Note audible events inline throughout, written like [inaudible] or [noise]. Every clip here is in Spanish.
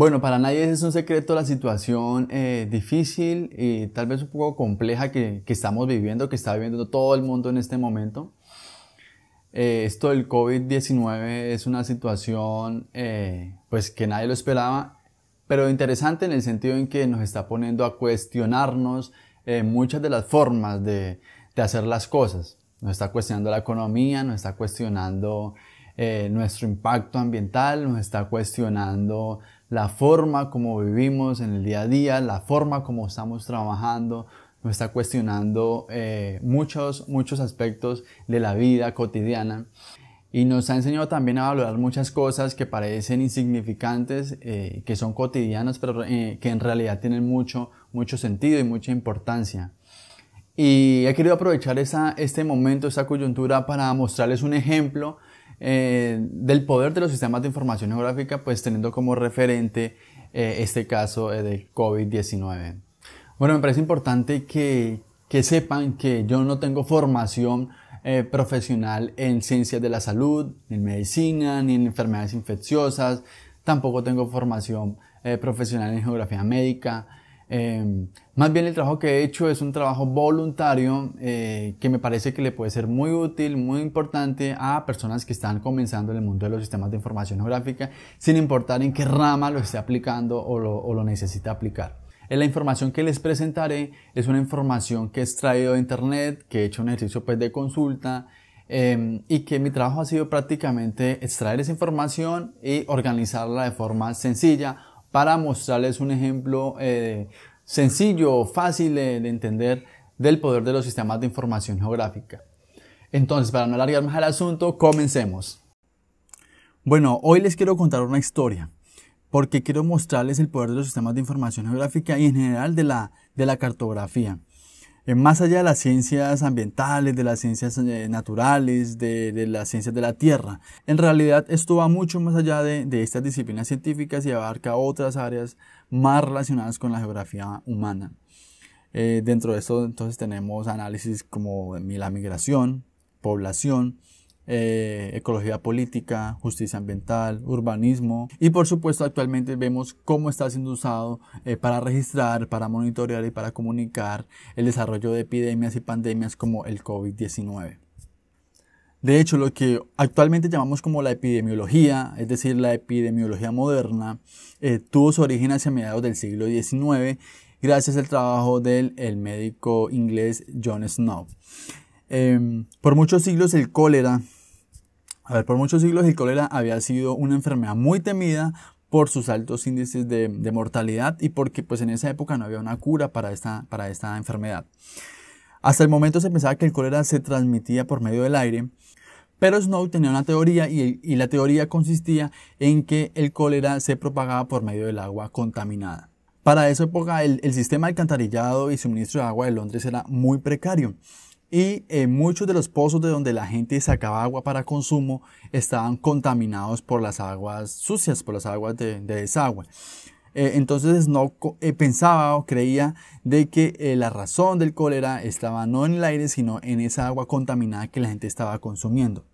Bueno, para nadie es un secreto la situación eh, difícil y tal vez un poco compleja que, estamos viviendo, que está viviendo todo el mundo en este momento. Eh, esto del COVID-19 es una situación eh, pues que nadie lo esperaba, pero interesante en el sentido en que nos está poniendo a cuestionarnos muchas de las formas de, hacer las cosas. Nos está cuestionando la economía, nos está cuestionando nuestro impacto ambiental, nos está cuestionando la forma como vivimos en el día a día, la forma como estamos trabajando, nos está cuestionando eh, muchos, muchos aspectos de la vida cotidiana. Y nos ha enseñado también a valorar muchas cosas que parecen insignificantes, eh, que son cotidianas, pero eh, que en realidad tienen mucho, mucho sentido y mucha importancia. Y he querido aprovechar este momento, esta coyuntura, para mostrarles un ejemplo eh, del poder de los sistemas de información geográfica, pues teniendo como referente eh, este caso eh, de COVID-19. Bueno, me parece importante que, que, sepan que yo no tengo formación profesional en ciencias de la salud, ni en medicina, ni en enfermedades infecciosas, tampoco tengo formación profesional en geografía médica, Em, más bien el trabajo que he hecho es un trabajo voluntario eh, que me parece que le puede ser muy útil, muy importante a personas que están comenzando en el mundo de los sistemas de información geográfica, sin importar en qué rama lo esté aplicando o lo, necesita aplicar. Eh, la información que les presentaré es una información que he extraído de internet, que he hecho un ejercicio pues, de consulta em, y que mi trabajo ha sido prácticamente extraer esa información y organizarla de forma sencilla para mostrarles un ejemplo sencillo eh, sencillo, fácil de, entender del poder de los sistemas de información geográfica. Entonces, para no alargar más el asunto, comencemos. Bueno, hoy les quiero contar una historia, porque quiero mostrarles el poder de los sistemas de información geográfica y en general de la cartografía. Eh, más allá de las ciencias ambientales, de las ciencias eh, naturales, de, las ciencias de la Tierra. En realidad esto va mucho más allá de, estas disciplinas científicas y abarca otras áreas más relacionadas con la geografía humana. Eh, dentro de esto entonces tenemos análisis como la migración, población, eh, ecología política, justicia ambiental, urbanismo y por supuesto actualmente vemos cómo está siendo usado eh, para registrar, para monitorear y para comunicar el desarrollo de epidemias y pandemias como el COVID-19. De hecho, lo que actualmente llamamos como la epidemiología, es decir, la epidemiología moderna, eh, tuvo su origen hacia mediados del siglo XIX gracias al trabajo del médico inglés John Snow. Em, por muchos siglos el cólera a ver, por muchos siglos el cólera había sido una enfermedad muy temida por sus altos índices de, mortalidad y porque pues en esa época no había una cura para esta, para esta enfermedad. Hasta el momento se pensaba que el cólera se transmitía por medio del aire, pero Snow tenía una teoría y, la teoría consistía en que el cólera se propagaba por medio del agua contaminada. Para esa época el, el sistema alcantarillado y suministro de agua de Londres era muy precario y eh, muchos de los pozos de donde la gente sacaba agua para consumo estaban contaminados por las aguas sucias, por las aguas de, desagüe. Eh, entonces no eh, pensaba o creía de que la razón del cólera estaba no en el aire, sino en esa agua contaminada que la gente estaba consumiendo.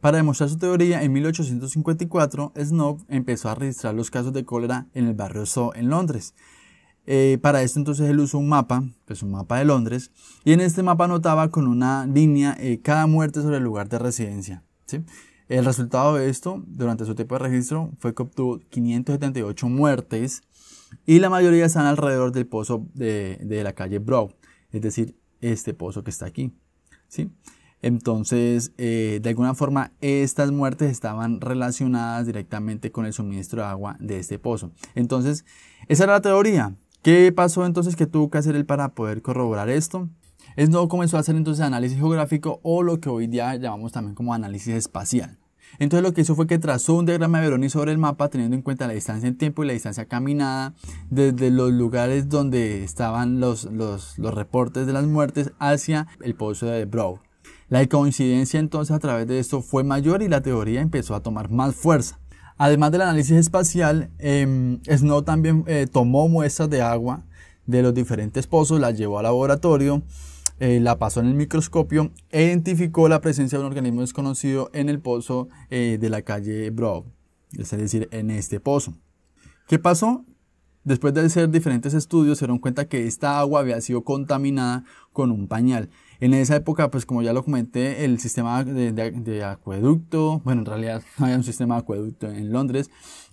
Para demostrar su teoría, en 1854, Snow empezó a registrar los casos de cólera en el barrio Soho en Londres. Eh, para esto, entonces él usó un mapa, es pues un mapa de Londres, y en este mapa anotaba con una línea eh, cada muerte sobre el lugar de residencia. El resultado de esto, durante su tiempo de registro, fue que obtuvo 578 muertes y la mayoría están alrededor del pozo de, la calle Brow, es decir, este pozo que está aquí. ¿sí? Entonces, eh, de alguna forma, estas muertes estaban relacionadas directamente con el suministro de agua de este pozo. Entonces, esa era la teoría. ¿Qué pasó entonces que tuvo que hacer él para poder corroborar esto? no comenzó a hacer entonces análisis geográfico o lo que hoy día llamamos también como análisis espacial. Entonces lo que hizo fue que trazó un diagrama de Veroni sobre el mapa teniendo en cuenta la distancia en tiempo y la distancia caminada desde los lugares donde estaban los, los, los reportes de las muertes hacia el pozo de Bro. La coincidencia entonces a través de esto fue mayor y la teoría empezó a tomar más fuerza. Además del análisis espacial, em, Snow también eh, tomó muestras de agua de los diferentes pozos, las llevó al laboratorio, eh, la pasó en el microscopio e identificó la presencia de un organismo desconocido en el pozo eh, de la calle Broad, es decir, en este pozo. ¿Qué pasó? Después de hacer diferentes estudios, se dieron cuenta que esta agua había sido contaminada con un pañal en esa época, pues como ya lo comenté, el sistema de, acueducto, bueno, en realidad [laughs] había un sistema de acueducto en Londres,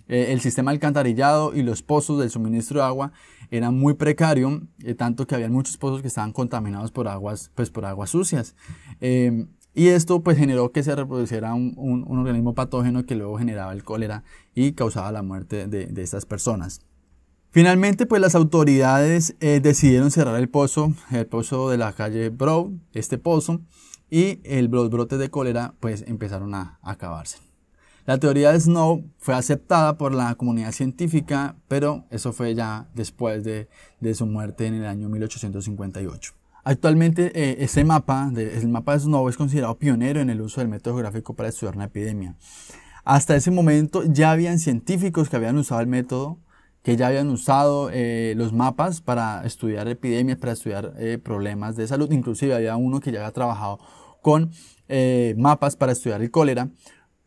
eh, el sistema alcantarillado y los pozos del suministro de agua eran muy precario, eh, tanto que había muchos pozos que estaban contaminados por aguas, pues por aguas sucias. Em, y esto pues generó que se reproduciera un, organismo patógeno que luego generaba el cólera y causaba la muerte de, de estas personas. Finalmente, pues las autoridades eh, decidieron cerrar el pozo, el pozo de la calle Broad, este pozo, y el, los brotes de cólera pues empezaron a, acabarse. La teoría de Snow fue aceptada por la comunidad científica, pero eso fue ya después de, su muerte en el año 1858. Actualmente eh, ese mapa, el mapa de Snow es considerado pionero en el uso del método gráfico para estudiar una epidemia. Hasta ese momento ya habían científicos que habían usado el método, que ya habían usado eh, los mapas para estudiar epidemias, para estudiar eh, problemas de salud. Inclusive había uno que ya había trabajado con eh, mapas para estudiar el cólera,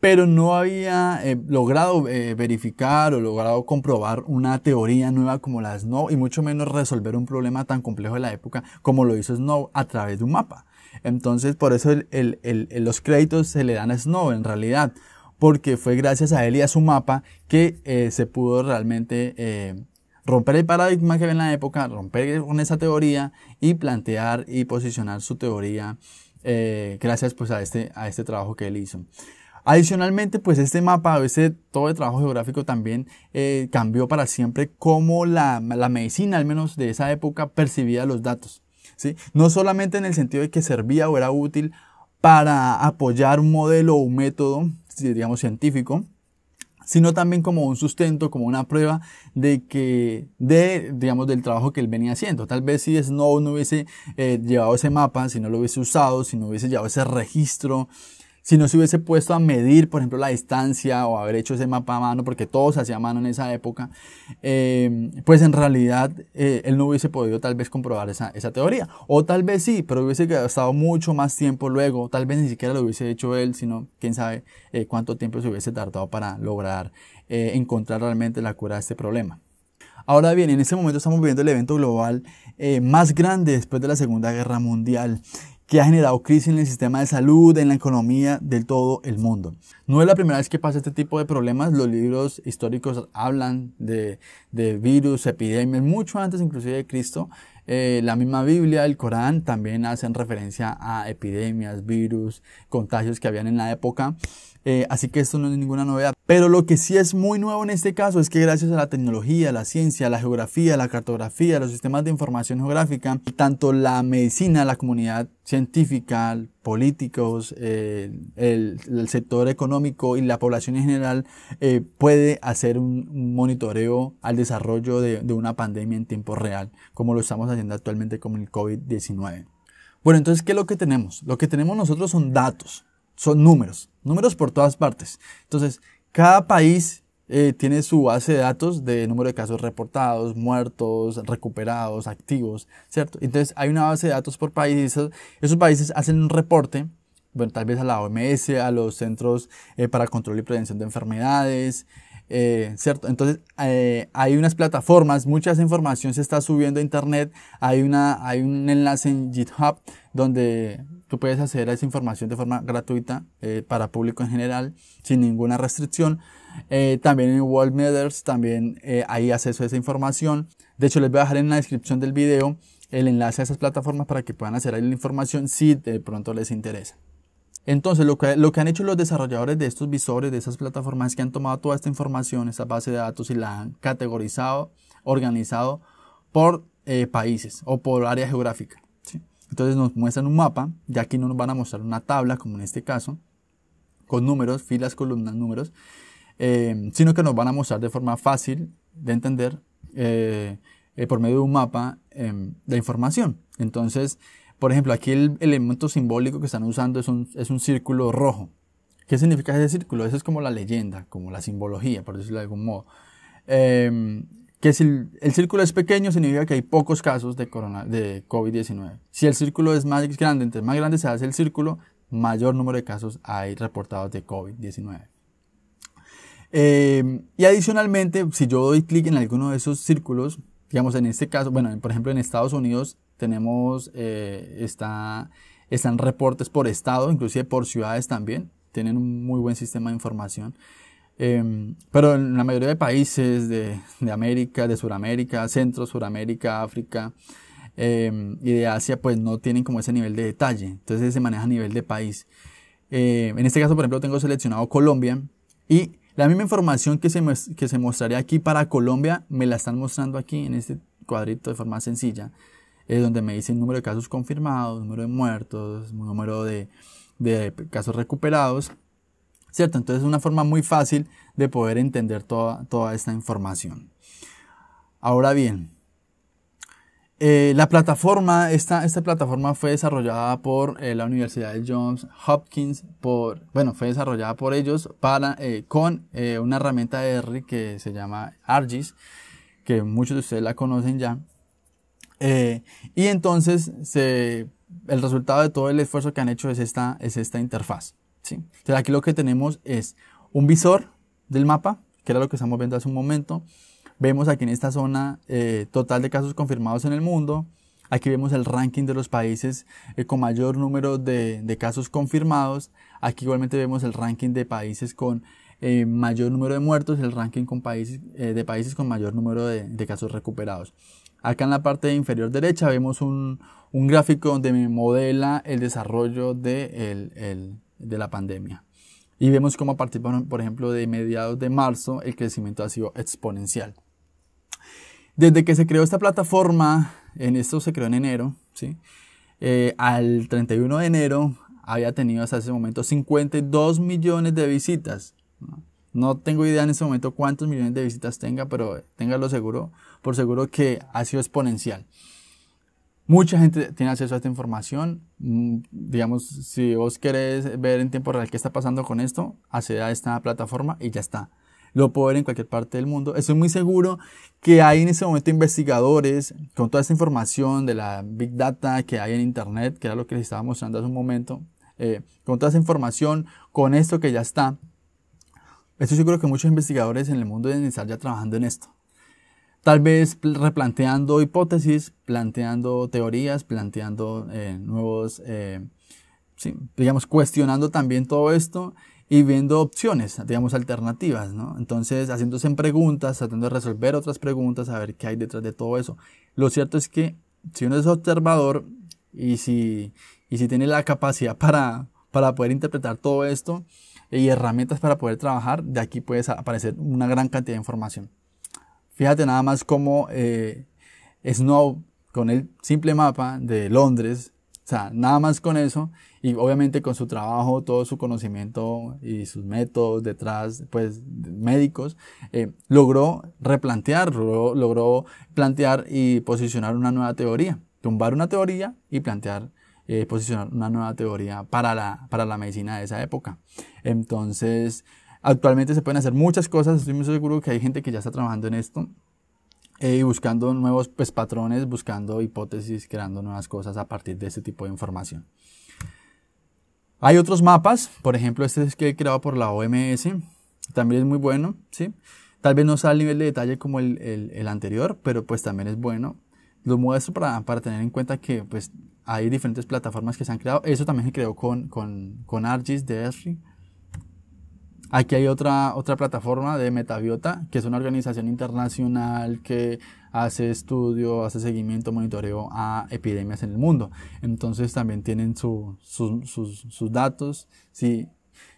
pero no había logrado verificar o logrado comprobar una teoría nueva como la de Snow y mucho menos resolver un problema tan complejo de la época como lo hizo Snow a través de un mapa. Entonces, por eso los créditos se le dan a Snow en realidad, porque fue gracias a él y a su mapa que eh, se pudo realmente eh, romper el paradigma que había en la época, romper con esa teoría y plantear y posicionar su teoría eh, gracias pues a este, a este trabajo que él hizo. Adicionalmente, pues este mapa, este todo el trabajo geográfico también cambió para siempre cómo la, la, medicina, al menos de esa época, percibía los datos. ¿sí? No solamente en el sentido de que servía o era útil para apoyar un modelo o un método digamos, científico, sino también como un sustento, como una prueba de que, de, digamos, del trabajo que él venía haciendo. Tal vez si Snow no hubiese eh, llevado ese mapa, si no lo hubiese usado, si no hubiese llevado ese registro si no se hubiese puesto a medir, por ejemplo, la distancia o haber hecho ese mapa a mano, porque todo se hacía a mano en esa época, em, pues en realidad eh, él no hubiese podido tal vez comprobar esa, teoría. O tal vez sí, pero hubiese gastado mucho más tiempo luego, tal vez ni siquiera lo hubiese hecho él, sino quién sabe eh, cuánto tiempo se hubiese tardado para lograr eh, encontrar realmente la cura de este problema. Ahora bien, en este momento estamos viviendo el evento global más grande después de la Segunda Guerra Mundial que ha generado crisis en el sistema de salud, en la economía de todo el mundo. No es la primera vez que pasa este tipo de problemas, los libros históricos hablan de, virus, epidemias, mucho antes inclusive de Cristo. Eh, la misma Biblia, el Corán, también hacen referencia a epidemias, virus, contagios que habían en la época. Eh, así que esto no es ninguna novedad. Pero lo que sí es muy nuevo en este caso es que gracias a la tecnología, la ciencia, la geografía, la cartografía, los sistemas de información geográfica, tanto la medicina, la comunidad científica, políticos, eh, el, sector económico y la población en general eh, puede hacer un, monitoreo al desarrollo de, de una pandemia en tiempo real, como lo estamos haciendo actualmente con el COVID-19. Bueno, entonces, ¿qué es lo que tenemos? Lo que tenemos nosotros son datos, son números, números por todas partes. Entonces, cada país eh, tiene su base de datos de número de casos reportados, muertos, recuperados, activos, ¿cierto? Entonces hay una base de datos por país y esos, países hacen un reporte bueno, tal vez a la OMS, a los Centros eh, para Control y Prevención de Enfermedades, eh, ¿cierto? Entonces eh, hay unas plataformas, mucha información se está subiendo a internet, hay, una, hay un enlace en GitHub donde tú puedes acceder a esa información de forma gratuita eh, para público en general, sin ninguna restricción. también en World Matters, también hay acceso a esa información. De hecho, les voy a dejar en la descripción del video el enlace a esas plataformas para que puedan acceder a la información si de pronto les interesa. Entonces, lo que, lo que han hecho los desarrolladores de estos visores, de esas plataformas, es que han tomado toda esta información, esta base de datos, y la han categorizado, organizado por eh, países o por área geográfica. Entonces nos muestran un mapa, ya aquí no nos van a mostrar una tabla, como en este caso, con números, filas, columnas, números, eh, sino que nos van a mostrar de forma fácil de entender eh, por medio de un mapa em, la información. Entonces, por ejemplo, aquí el elemento simbólico que están usando es un, círculo rojo. ¿Qué significa ese círculo? Esa es como la leyenda, como la simbología, por decirlo de algún modo. Em, que si el círculo es pequeño, significa que hay pocos casos de, de COVID-19. Si el círculo es más grande, entre más grande se hace el círculo, mayor número de casos hay reportados de COVID-19. Em, y adicionalmente, si yo doy clic en alguno de esos círculos, digamos en este caso, bueno, por ejemplo en Estados Unidos tenemos, eh, está, están reportes por estado, inclusive por ciudades también. Tienen un muy buen sistema de información. Em, pero en la mayoría de países de, América, de Sudamérica, Centro, Suramérica, África em, y de Asia, pues no tienen como ese nivel de detalle. Entonces se maneja a nivel de país. Em, en este caso, por ejemplo, tengo seleccionado Colombia y la misma información que se, que se mostraría aquí para Colombia me la están mostrando aquí en este cuadrito de forma sencilla. Eh, donde me dice el número de casos confirmados, número de muertos, número de, casos recuperados, ¿cierto? Entonces es una forma muy fácil de poder entender toda, toda esta información. Ahora bien, eh, la plataforma, esta, esta, plataforma fue desarrollada por eh, la Universidad de Johns Hopkins, por, bueno, fue desarrollada por ellos para, con una herramienta de R que se llama ARGIS, que muchos de ustedes la conocen ya. Eh, y entonces el resultado de todo el esfuerzo que han hecho es esta, es esta interfaz. aquí lo que tenemos es un visor del mapa, que era lo que estamos viendo hace un momento. Vemos aquí en esta zona eh, total de casos confirmados en el mundo. Aquí vemos el ranking de los países eh, con mayor número de, casos confirmados. Aquí igualmente vemos el ranking de países con mayor número de muertos, el ranking con países, de países con mayor número de, casos recuperados. Acá en la parte inferior derecha vemos un, un gráfico donde me modela el desarrollo de, el, el, de la pandemia. Y vemos cómo a partir, por ejemplo, de mediados de marzo, el crecimiento ha sido exponencial. Desde que se creó esta plataforma, en esto se creó en enero, ¿sí? Eh, al 31 de enero había tenido hasta ese momento 52 millones de visitas. No tengo idea en ese momento cuántos millones de visitas tenga, pero téngalo seguro, por seguro que ha sido exponencial. Mucha gente tiene acceso a esta información. Mm, digamos, si vos querés ver en tiempo real qué está pasando con esto, accede a esta plataforma y ya está. Lo puedo ver en cualquier parte del mundo. Estoy muy seguro que hay en ese momento investigadores con toda esta información de la Big Data que hay en Internet, que era lo que les estaba mostrando hace un momento. Eh, con toda esa información, con esto que ya está. Estoy seguro que muchos investigadores en el mundo deben estar ya trabajando en esto tal vez replanteando hipótesis, planteando teorías, planteando eh, nuevos, eh, digamos, cuestionando también todo esto y viendo opciones, digamos, alternativas, ¿no? Entonces, haciéndose preguntas, tratando de resolver otras preguntas, a ver qué hay detrás de todo eso. Lo cierto es que si uno es observador y si, y si tiene la capacidad para, para poder interpretar todo esto y herramientas para poder trabajar, de aquí puede aparecer una gran cantidad de información. Fíjate nada más cómo eh, Snow, con el simple mapa de Londres, o sea, nada más con eso, y obviamente con su trabajo, todo su conocimiento y sus métodos detrás, pues médicos, eh, logró replantear, logró, plantear y posicionar una nueva teoría, tumbar una teoría y plantear, eh, posicionar una nueva teoría para la, para la medicina de esa época. Entonces, Actualmente se pueden hacer muchas cosas, estoy muy seguro que hay gente que ya está trabajando en esto eh, y buscando nuevos pues, patrones, buscando hipótesis, creando nuevas cosas a partir de este tipo de información. Hay otros mapas, por ejemplo, este es que he creado por la OMS, también es muy bueno, ¿sí? Tal vez no sea al nivel de detalle como el, anterior, pero pues también es bueno. Lo muestro para, para, tener en cuenta que pues hay diferentes plataformas que se han creado. Eso también se creó con, con, con Argis de Esri. Aquí hay otra, otra plataforma de Metaviota, que es una organización internacional que hace estudio, hace seguimiento, monitoreo a epidemias en el mundo. Entonces también tienen su, sus, sus, datos. Sí.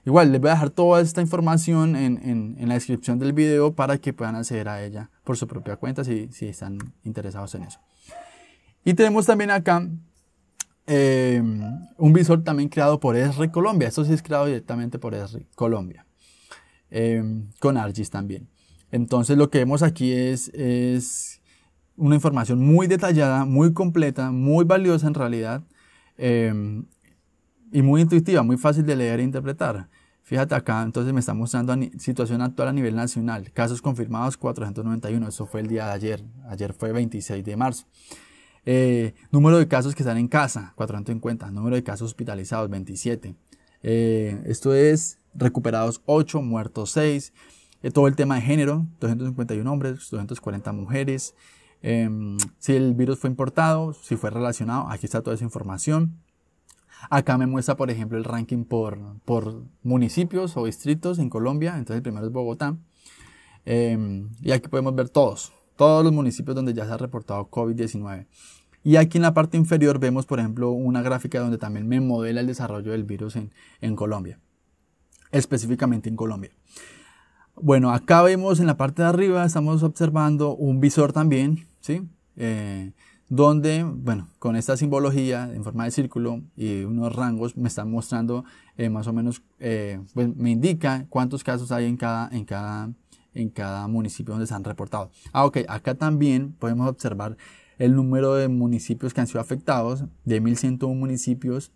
Igual les voy a dejar toda esta información en, en, la descripción del video para que puedan acceder a ella por su propia cuenta si, si están interesados en eso. Y tenemos también acá eh, un visor también creado por ESRI Colombia. Esto sí es creado directamente por ESRI Colombia. Em, con ARGIS también. Entonces lo que vemos aquí es, es una información muy detallada, muy completa, muy valiosa en realidad em, y muy intuitiva, muy fácil de leer e interpretar. Fíjate acá, entonces me está mostrando situación actual a nivel nacional. Casos confirmados 491, eso fue el día de ayer, ayer fue 26 de marzo. Eh, número de casos que están en casa, 450. Número de casos hospitalizados, 27. Eh, esto es recuperados 8, muertos 6. Eh, todo el tema de género, 251 hombres, 240 mujeres. Em, si el virus fue importado, si fue relacionado, aquí está toda esa información. Acá me muestra, por ejemplo, el ranking por, por municipios o distritos en Colombia. Entonces el primero es Bogotá. Em, y aquí podemos ver todos, todos los municipios donde ya se ha reportado COVID-19. Y aquí en la parte inferior vemos, por ejemplo, una gráfica donde también me modela el desarrollo del virus en Colombia específicamente en Colombia. Bueno, acá vemos en la parte de arriba, estamos observando un visor también, ¿sí? Eh, donde, bueno, con esta simbología en forma de círculo y unos rangos me están mostrando eh, más o menos, eh, pues me indica cuántos casos hay en cada, en cada, en cada municipio donde se han reportado. Ah, ok, acá también podemos observar el número de municipios que han sido afectados, de 1.101 municipios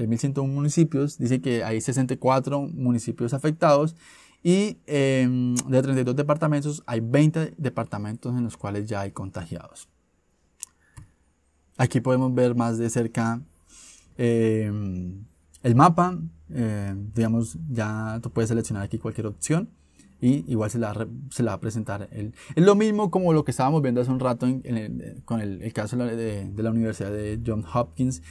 de 1.101 municipios, dice que hay 64 municipios afectados y em, de 32 departamentos hay 20 departamentos en los cuales ya hay contagiados. Aquí podemos ver más de cerca em, el mapa, em, digamos, ya tú puedes seleccionar aquí cualquier opción y igual se la, se la va a presentar. El, es lo mismo como lo que estábamos viendo hace un rato con el, caso de, de la Universidad de Johns Hopkins,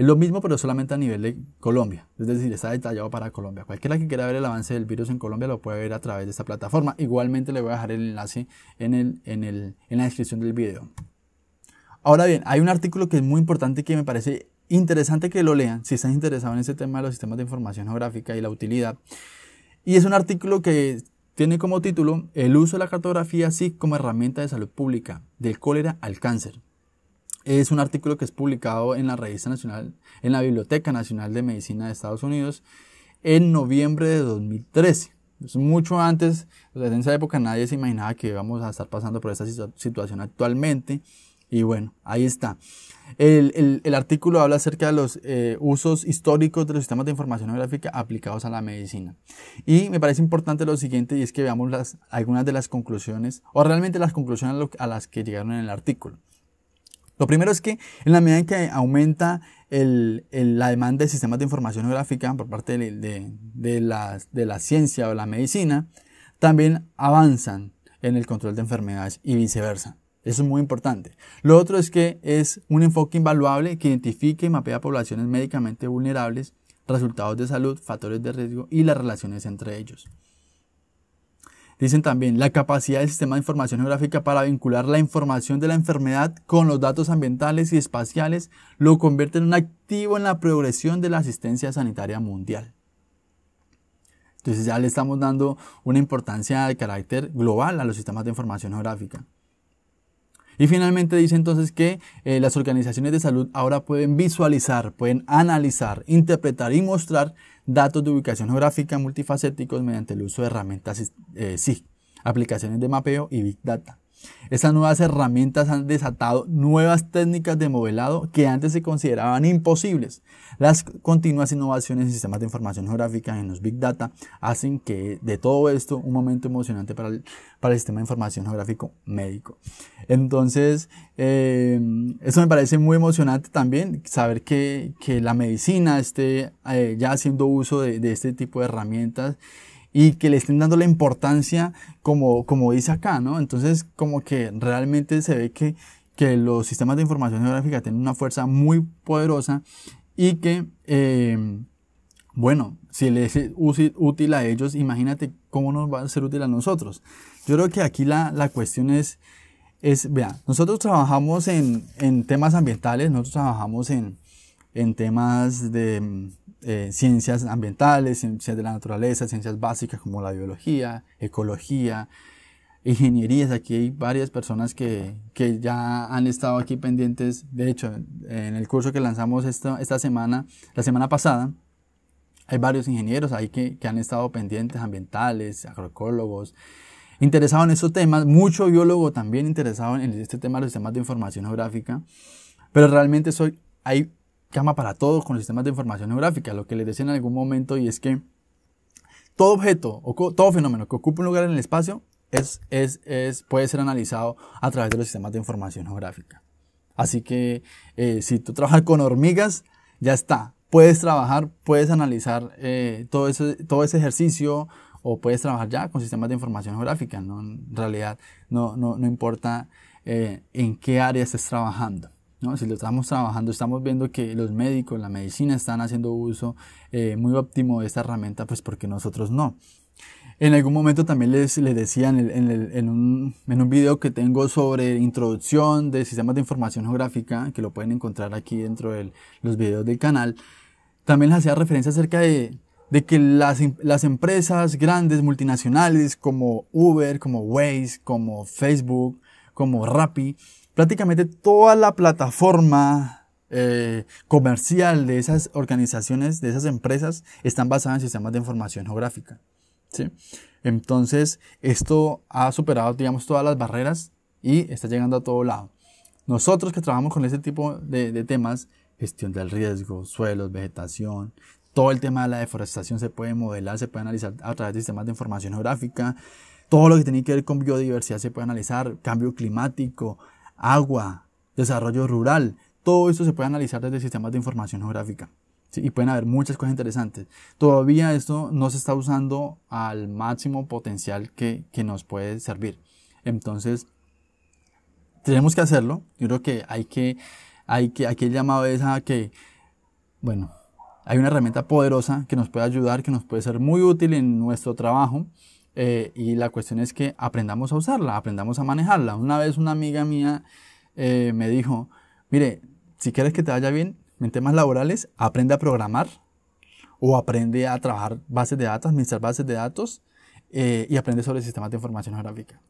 es lo mismo, pero solamente a nivel de Colombia. Es decir, está detallado para Colombia. Cualquiera que quiera ver el avance del virus en Colombia lo puede ver a través de esta plataforma. Igualmente le voy a dejar el enlace en, la descripción del video. Ahora bien, hay un artículo que es muy importante y que me parece interesante que lo lean si están interesados en ese tema de los sistemas de información geográfica y la utilidad. Y es un artículo que tiene como título El uso de la cartografía así como herramienta de salud pública, del cólera al cáncer es un artículo que es publicado en la revista nacional, en la Biblioteca Nacional de Medicina de Estados Unidos en noviembre de 2013. mucho antes, en esa época nadie se imaginaba que íbamos a estar pasando por esta situación actualmente. Y bueno, ahí está. El, artículo habla acerca de los eh, usos históricos de los sistemas de información gráfica aplicados a la medicina. Y me parece importante lo siguiente y es que veamos algunas de las conclusiones, o realmente las conclusiones a las que llegaron en el artículo. Lo primero es que en la medida en que aumenta la demanda de sistemas de información geográfica por parte de, la, ciencia o la medicina, también avanzan en el control de enfermedades y viceversa. Eso es muy importante. Lo otro es que es un enfoque invaluable que identifique y mapea poblaciones médicamente vulnerables, resultados de salud, factores de riesgo y las relaciones entre ellos. Dicen también la capacidad del sistema de información geográfica para vincular la información de la enfermedad con los datos ambientales y espaciales lo convierte en un activo en la progresión de la asistencia sanitaria mundial. Entonces ya le estamos dando una importancia de carácter global a los sistemas de información geográfica. Y finalmente dice entonces que eh, las organizaciones de salud ahora pueden visualizar, pueden analizar, interpretar y mostrar datos de ubicación geográfica multifacéticos mediante el uso de herramientas eh, aplicaciones de mapeo y Big Data. Estas nuevas herramientas han desatado nuevas técnicas de modelado que antes se consideraban imposibles. Las continuas innovaciones en sistemas de información geográfica en los Big Data hacen que de todo esto un momento emocionante para el, para el sistema de información geográfico médico. Entonces, eh, eso me parece muy emocionante también, saber que, que la medicina esté eh, ya haciendo uso de, de este tipo de herramientas y que le estén dando la importancia como, como dice acá, ¿no? Entonces como que realmente se ve que, que los sistemas de información geográfica tienen una fuerza muy poderosa y que, eh, bueno, si les es útil a ellos, imagínate cómo nos va a ser útil a nosotros. Yo creo que aquí la, la cuestión es, es, vea, nosotros trabajamos en, en temas ambientales, nosotros trabajamos en, en temas de mm, eh, ciencias ambientales, ciencias de la naturaleza, ciencias básicas como la biología, ecología, ingenierías. Aquí hay varias personas que, que ya han estado aquí pendientes. De hecho, en el curso que lanzamos esta, esta semana, la semana pasada, hay varios ingenieros ahí que, que han estado pendientes, ambientales, agroecólogos, interesados en estos temas, mucho biólogo también interesado en este tema de los sistemas de información geográfica, pero realmente soy, hay llama para todos con los sistemas de información geográfica, lo que les decía en algún momento y es que todo objeto o todo fenómeno que ocupa un lugar en el espacio es, es, es, puede ser analizado a través de los sistemas de información geográfica. Así que eh, si tú trabajas con hormigas, ya está. Puedes trabajar, puedes analizar eh, todo, ese, todo ese ejercicio o puedes trabajar ya con sistemas de información geográfica. ¿no? En realidad no, no, no importa eh, en qué área estés trabajando. Si lo estamos trabajando, estamos viendo que los médicos, la medicina están haciendo uso eh, muy óptimo de esta herramienta, pues porque nosotros no. En algún momento también les, les decía en, un, en, video que tengo sobre introducción de sistemas de información geográfica, que lo pueden encontrar aquí dentro de los videos del canal, también les hacía referencia acerca de, que las, em, las, empresas grandes, multinacionales, como Uber, como Waze, como Facebook, como Rappi, prácticamente toda la plataforma eh, comercial de esas organizaciones, de esas empresas, están basadas en sistemas de información geográfica. Entonces, esto ha superado, digamos, todas las barreras y está llegando a todo lado. Nosotros que trabajamos con ese tipo de, de temas, gestión del riesgo, suelos, vegetación, todo el tema de la deforestación se puede modelar, se puede analizar a través de sistemas de información geográfica, todo lo que tiene que ver con biodiversidad se puede analizar, cambio climático, agua, desarrollo rural. Todo esto se puede analizar desde sistemas de información geográfica. y pueden haber muchas cosas interesantes. Todavía esto no se está usando al máximo potencial que, nos puede servir. Entonces, tenemos que hacerlo. Yo creo que hay que, hay que, aquí el llamado es a que, bueno, hay una herramienta poderosa que nos puede ayudar, que nos puede ser muy útil en nuestro trabajo eh, y la cuestión es que aprendamos a usarla, aprendamos a manejarla. Una vez una amiga mía eh, me dijo, mire, si quieres que te vaya bien en temas laborales, aprende a programar o aprende a trabajar bases de datos, administrar bases de datos eh, y aprende sobre sistemas de información gráfica.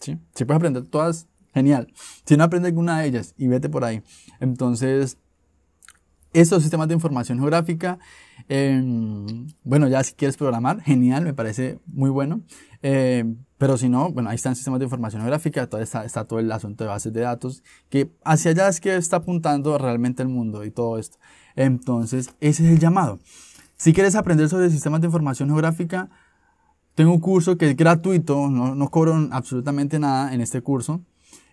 ¿Sí? Si puedes aprender todas, genial. Si no aprendes alguna de ellas y vete por ahí. Entonces, estos sistemas de información geográfica, em, bueno, ya si quieres programar, genial, me parece muy bueno. Em, pero si no, bueno, ahí están sistemas de información geográfica, toda está, está todo el asunto de bases de datos, que hacia allá es que está apuntando realmente el mundo y todo esto. Entonces, ese es el llamado. Si quieres aprender sobre sistemas de información geográfica, tengo un curso que es gratuito, no, no cobro absolutamente nada en este curso.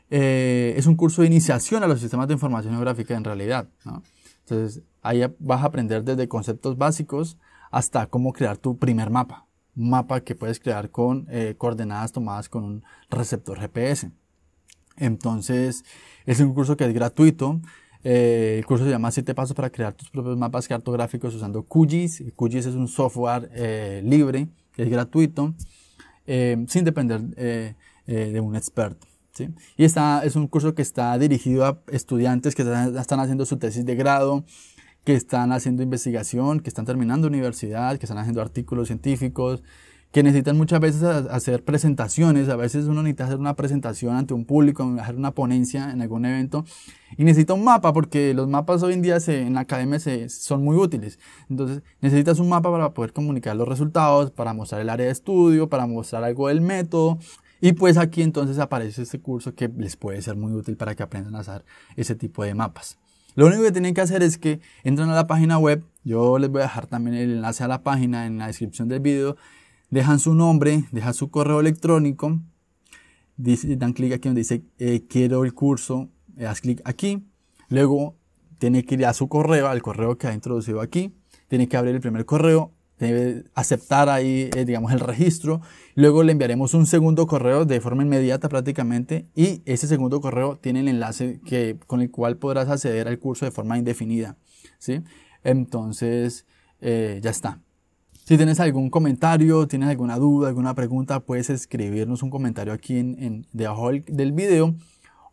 Eh, es un curso de iniciación a los sistemas de información geográfica en realidad. ¿no? Entonces, ahí vas a aprender desde conceptos básicos hasta cómo crear tu primer mapa. Un mapa que puedes crear con eh, coordenadas tomadas con un receptor GPS. Entonces, es un curso que es gratuito. Eh, el curso se llama 7 pasos para crear tus propios mapas cartográficos usando QGIS. QGIS es un software eh, libre, es gratuito, sin depender de un experto. Y es un curso que está dirigido a estudiantes que están haciendo su tesis de grado, que están haciendo investigación, que están terminando universidad, que están haciendo artículos científicos, que necesitan muchas veces hacer presentaciones, a veces uno necesita hacer una presentación ante un público, hacer una ponencia en algún evento y necesita un mapa porque los mapas hoy en día en la academia son muy útiles. Entonces necesitas un mapa para poder comunicar los resultados, para mostrar el área de estudio, para mostrar algo del método. Y pues aquí entonces aparece este curso que les puede ser muy útil para que aprendan a hacer ese tipo de mapas. Lo único que tienen que hacer es que entran a la página web, yo les voy a dejar también el enlace a la página en la descripción del video, dejan su nombre, dejan su correo electrónico, dan clic aquí donde dice eh, quiero el curso, haz clic aquí, luego tiene que ir a su correo, al correo que ha introducido aquí, tiene que abrir el primer correo, debe aceptar ahí, eh, digamos, el registro. Luego le enviaremos un segundo correo de forma inmediata prácticamente y ese segundo correo tiene el enlace que, con el cual podrás acceder al curso de forma indefinida. ¿sí? Entonces, eh, ya está. Si tienes algún comentario, tienes alguna duda, alguna pregunta, puedes escribirnos un comentario aquí en, en debajo del video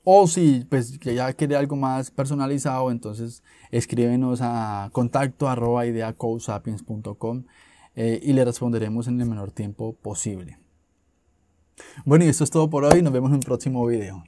o si pues ya quiere algo más personalizado, entonces escríbenos a contacto arroba eh, y le responderemos en el menor tiempo posible. Bueno, y esto es todo por hoy. Nos vemos en un próximo video.